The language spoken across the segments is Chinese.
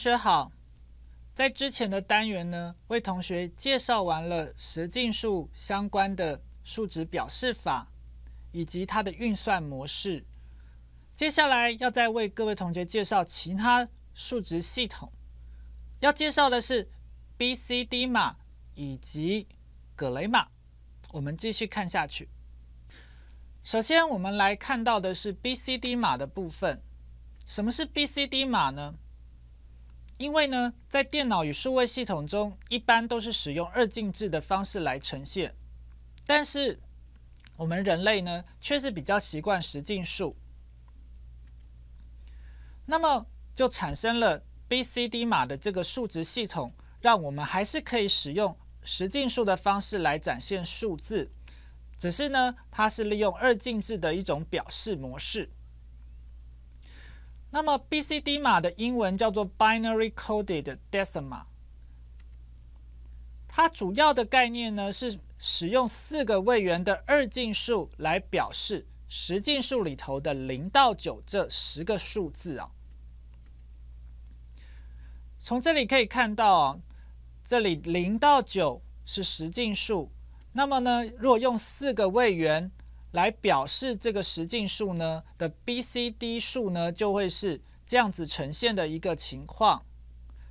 同学好，在之前的单元呢，为同学介绍完了十进数相关的数值表示法以及它的运算模式。接下来要再为各位同学介绍其他数值系统，要介绍的是 BCD 码以及葛雷码。我们继续看下去。首先，我们来看到的是 BCD 码的部分。什么是 BCD 码呢？因为呢，在电脑与数位系统中，一般都是使用二进制的方式来呈现，但是我们人类呢，却是比较习惯十进数，那么就产生了 B、C、D 码的这个数值系统，让我们还是可以使用十进数的方式来展现数字，只是呢，它是利用二进制的一种表示模式。那么 BCD 码的英文叫做 Binary Coded Decimal。它主要的概念呢是使用四个位元的二进数来表示十进数里头的零到九这十个数字啊。从这里可以看到啊，这里零到九是十进数，那么呢，如果用四个位元。来表示这个十进数呢的 B C D 数呢，就会是这样子呈现的一个情况，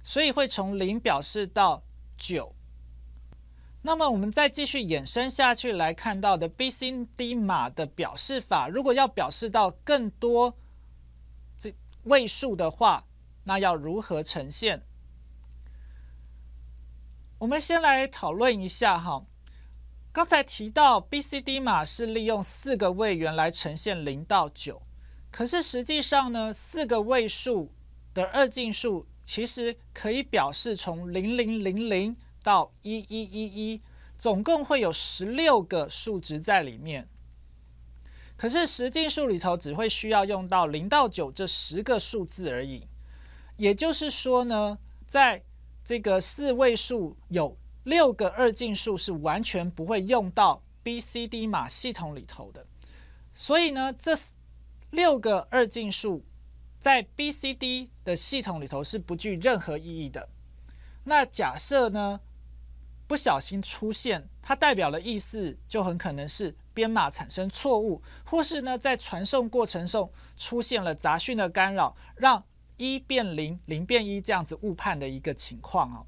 所以会从零表示到九。那么我们再继续延伸下去来看到的 B C D 码的表示法，如果要表示到更多这位数的话，那要如何呈现？我们先来讨论一下哈。刚才提到 B、C、D 码是利用四个位元来呈现零到九，可是实际上呢，四个位数的二进数其实可以表示从零零零零到一一一一，总共会有十六个数值在里面。可是十进数里头只会需要用到零到九这十个数字而已，也就是说呢，在这个四位数有。六个二进数是完全不会用到 BCD 码系统里头的，所以呢，这六个二进数在 BCD 的系统里头是不具任何意义的。那假设呢不小心出现，它代表的意思就很可能是编码产生错误，或是呢在传送过程中出现了杂讯的干扰，让一变零，零变一这样子误判的一个情况哦。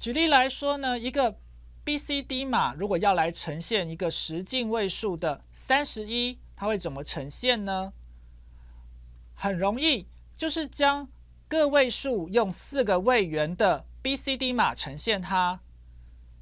举例来说呢，一个 BCD 码如果要来呈现一个十进位数的三十一，它会怎么呈现呢？很容易，就是将个位数用四个位元的 BCD 码呈现它，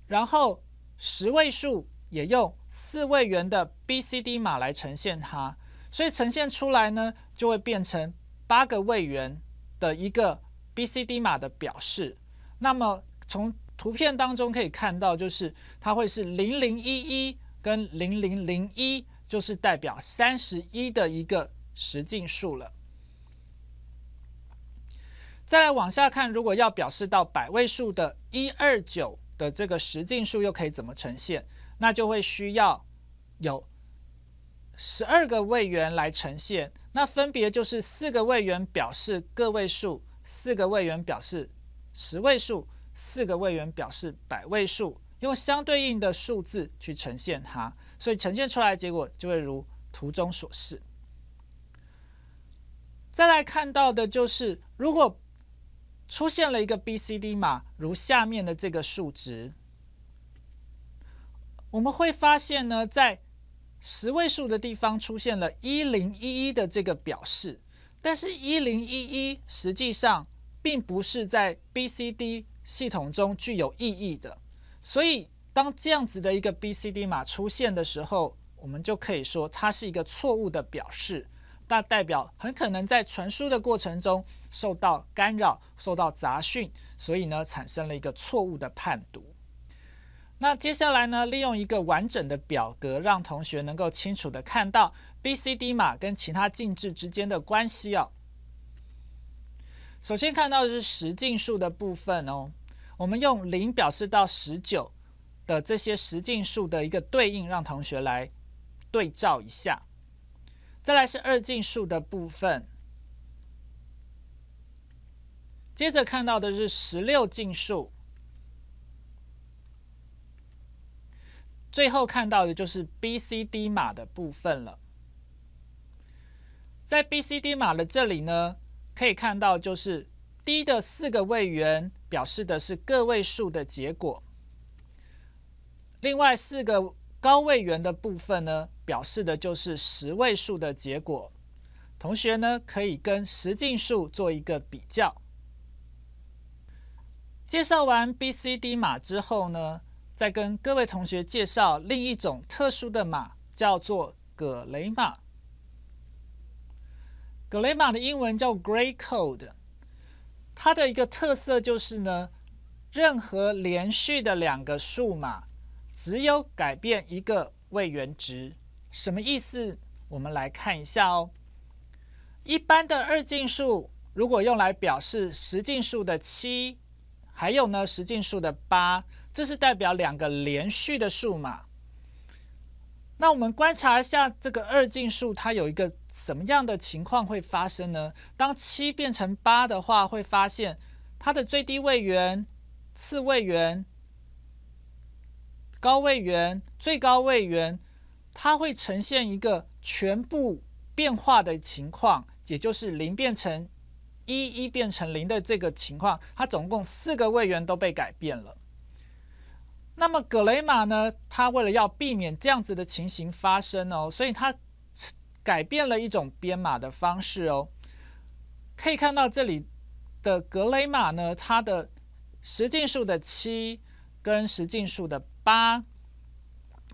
然后十位数也用四位元的 BCD 码来呈现它，所以呈现出来呢，就会变成八个位元的一个 BCD 码的表示。那么从图片当中可以看到，就是它会是零零一一跟零零零一，就是代表三十一的一个十进数了。再来往下看，如果要表示到百位数的一二九的这个十进数，又可以怎么呈现？那就会需要有十二个位元来呈现。那分别就是四个位元表示个位数，四个位元表示十位数。四个位元表示百位数，用相对应的数字去呈现它，所以呈现出来结果就会如图中所示。再来看到的就是，如果出现了一个 BCD 码，如下面的这个数值，我们会发现呢，在十位数的地方出现了“一零一一”的这个表示，但是“一零一一”实际上并不是在 BCD。系统中具有意义的，所以当这样子的一个 BCD 码出现的时候，我们就可以说它是一个错误的表示，那代表很可能在传输的过程中受到干扰、受到杂讯，所以呢产生了一个错误的判读。那接下来呢，利用一个完整的表格，让同学能够清楚的看到 BCD 码跟其他进制之间的关系哦。首先看到的是十进数的部分哦。我们用零表示到十九的这些十进数的一个对应，让同学来对照一下。再来是二进数的部分，接着看到的是十六进数，最后看到的就是 BCD 码的部分了。在 BCD 码的这里呢，可以看到就是。低的四个位元表示的是个位数的结果，另外四个高位元的部分呢，表示的就是十位数的结果。同学呢可以跟十进数做一个比较。介绍完 B、C、D 码之后呢，再跟各位同学介绍另一种特殊的码，叫做葛雷码。葛雷码的英文叫 Gray Code。它的一个特色就是呢，任何连续的两个数码，只有改变一个位元值。什么意思？我们来看一下哦。一般的二进数如果用来表示十进数的七，还有呢十进数的八，这是代表两个连续的数码。那我们观察一下这个二进数，它有一个什么样的情况会发生呢？当七变成八的话，会发现它的最低位元、次位元、高位元、最高位元，它会呈现一个全部变化的情况，也就是零变成一，一变成零的这个情况，它总共四个位元都被改变了。那么格雷码呢？它为了要避免这样子的情形发生哦，所以它改变了一种编码的方式哦。可以看到这里的格雷码呢，它的十进数的七跟十进数的八，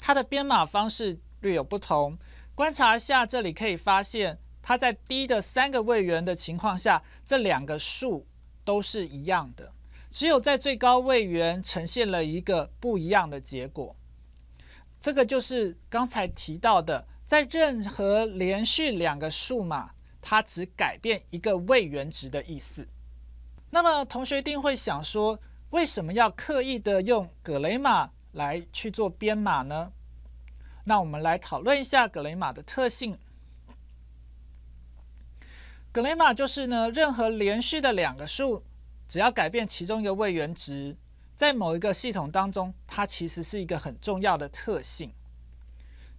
它的编码方式略有不同。观察一下这里，可以发现它在低的三个位元的情况下，这两个数都是一样的。只有在最高位元呈现了一个不一样的结果，这个就是刚才提到的，在任何连续两个数码，它只改变一个位元值的意思。那么同学一定会想说，为什么要刻意的用葛雷码来去做编码呢？那我们来讨论一下葛雷码的特性。葛雷码就是呢，任何连续的两个数。只要改变其中一个位元值，在某一个系统当中，它其实是一个很重要的特性。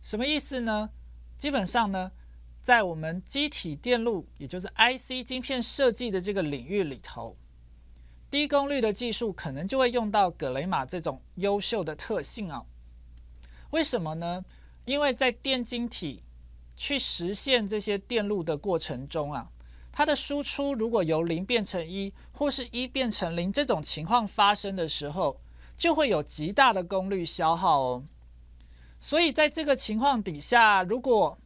什么意思呢？基本上呢，在我们机体电路，也就是 IC 晶片设计的这个领域里头，低功率的技术可能就会用到葛雷码这种优秀的特性啊。为什么呢？因为在电晶体去实现这些电路的过程中啊。它的输出如果由零变成一，或是一变成零，这种情况发生的时候，就会有极大的功率消耗哦。所以在这个情况底下，如果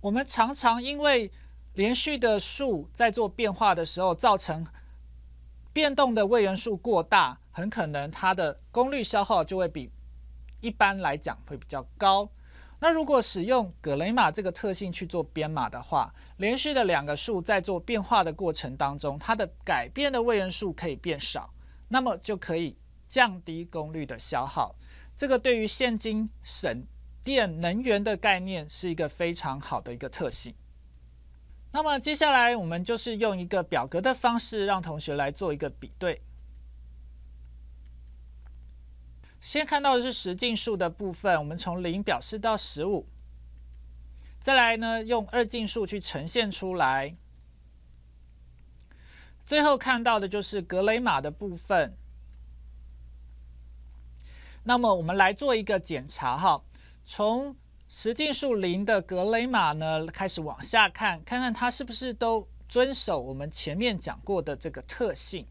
我们常常因为连续的数在做变化的时候，造成变动的位元数过大，很可能它的功率消耗就会比一般来讲会比较高。那如果使用葛雷马这个特性去做编码的话，连续的两个数在做变化的过程当中，它的改变的位元数可以变少，那么就可以降低功率的消耗。这个对于现今省电能源的概念是一个非常好的一个特性。那么接下来我们就是用一个表格的方式，让同学来做一个比对。先看到的是实进数的部分，我们从零表示到十五。再来呢，用二进数去呈现出来。最后看到的就是格雷码的部分。那么我们来做一个检查哈，从十进数零的格雷码呢开始往下看，看看它是不是都遵守我们前面讲过的这个特性。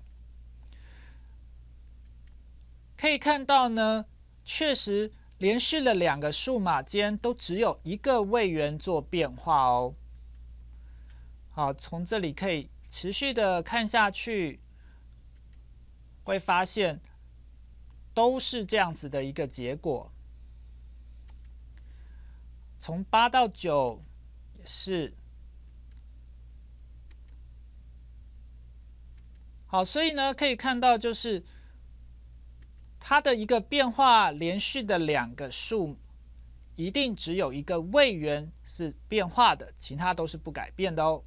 可以看到呢，确实。连续了两个数码间都只有一个位元做变化哦。好，从这里可以持续的看下去，会发现都是这样子的一个结果。从八到九也是。好，所以呢可以看到就是。它的一个变化，连续的两个数一定只有一个位元是变化的，其他都是不改变的哦。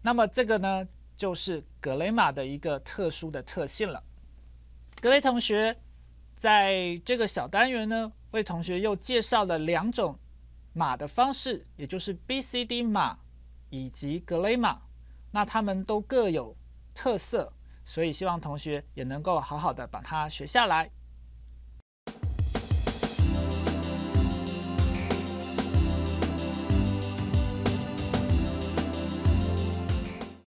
那么这个呢，就是格雷码的一个特殊的特性了。各位同学，在这个小单元呢，为同学又介绍了两种码的方式，也就是 B、C、D 码以及格雷码，那它们都各有特色。所以，希望同学也能够好好的把它学下来。